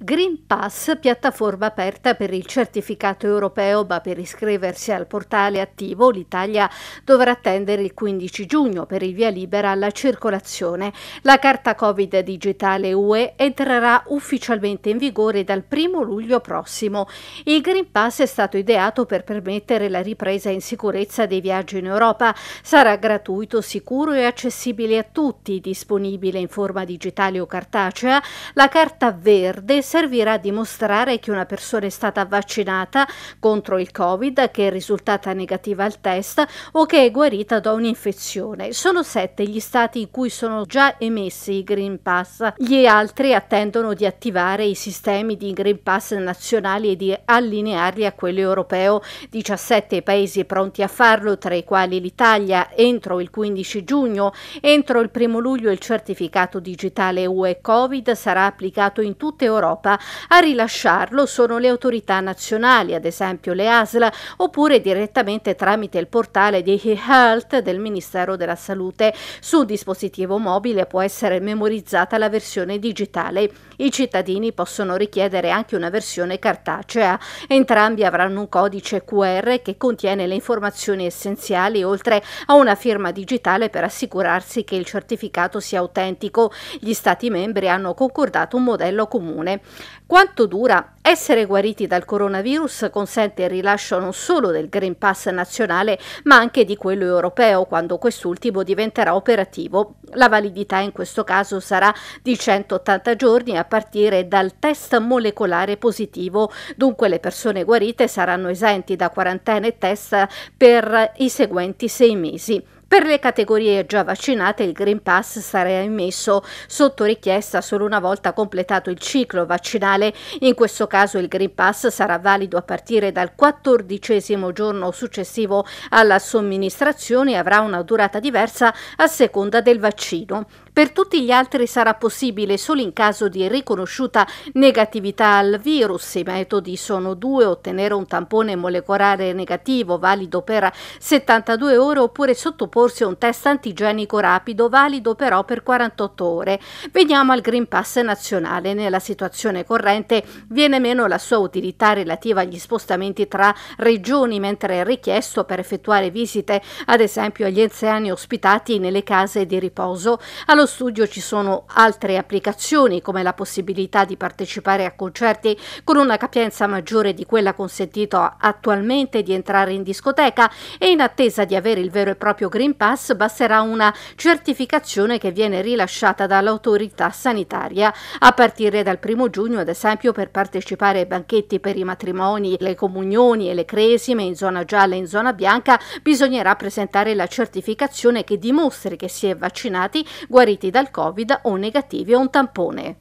Green Pass, piattaforma aperta per il certificato europeo, ma per iscriversi al portale attivo l'Italia dovrà attendere il 15 giugno per il via libera alla circolazione. La carta Covid digitale UE entrerà ufficialmente in vigore dal 1 luglio prossimo. Il Green Pass è stato ideato per permettere la ripresa in sicurezza dei viaggi in Europa. Sarà gratuito, sicuro e accessibile a tutti, disponibile in forma digitale o cartacea. La carta verde servirà a dimostrare che una persona è stata vaccinata contro il Covid, che è risultata negativa al test o che è guarita da un'infezione. Sono sette gli stati in cui sono già emessi i Green Pass. Gli altri attendono di attivare i sistemi di Green Pass nazionali e di allinearli a quello europeo. 17 paesi pronti a farlo, tra i quali l'Italia, entro il 15 giugno. Entro il 1 luglio il certificato digitale UE Covid sarà applicato in tutta Europa Europa. A rilasciarlo sono le autorità nazionali, ad esempio le ASL, oppure direttamente tramite il portale di eHealth del Ministero della Salute. Su un dispositivo mobile può essere memorizzata la versione digitale. I cittadini possono richiedere anche una versione cartacea. Entrambi avranno un codice QR che contiene le informazioni essenziali, oltre a una firma digitale per assicurarsi che il certificato sia autentico. Gli Stati membri hanno concordato un modello comune. Quanto dura? Essere guariti dal coronavirus consente il rilascio non solo del Green Pass nazionale, ma anche di quello europeo quando quest'ultimo diventerà operativo. La validità in questo caso sarà di 180 giorni a partire dal test molecolare positivo, dunque le persone guarite saranno esenti da quarantena e test per i seguenti sei mesi. Per le categorie già vaccinate il Green Pass sarà emesso sotto richiesta solo una volta completato il ciclo vaccinale. In questo caso il Green Pass sarà valido a partire dal quattordicesimo giorno successivo alla somministrazione e avrà una durata diversa a seconda del vaccino. Per tutti gli altri sarà possibile solo in caso di riconosciuta negatività al virus. I metodi sono due, ottenere un tampone molecolare negativo valido per 72 ore oppure sottoporsi a un test antigenico rapido valido però per 48 ore. Veniamo al Green Pass nazionale. Nella situazione corrente viene meno la sua utilità relativa agli spostamenti tra regioni, mentre è richiesto per effettuare visite ad esempio agli anziani ospitati nelle case di riposo. Allo studio ci sono altre applicazioni come la possibilità di partecipare a concerti con una capienza maggiore di quella consentita attualmente, di entrare in discoteca e in attesa di avere il vero e proprio Green Pass basterà una certificazione che viene rilasciata dall'autorità sanitaria a partire dal 1 giugno, ad esempio per partecipare ai banchetti per i matrimoni, le comunioni e le cresime in zona gialla e in zona bianca bisognerà presentare la certificazione che dimostri che si è vaccinati, guariti guariti dal Covid o negativi a un tampone.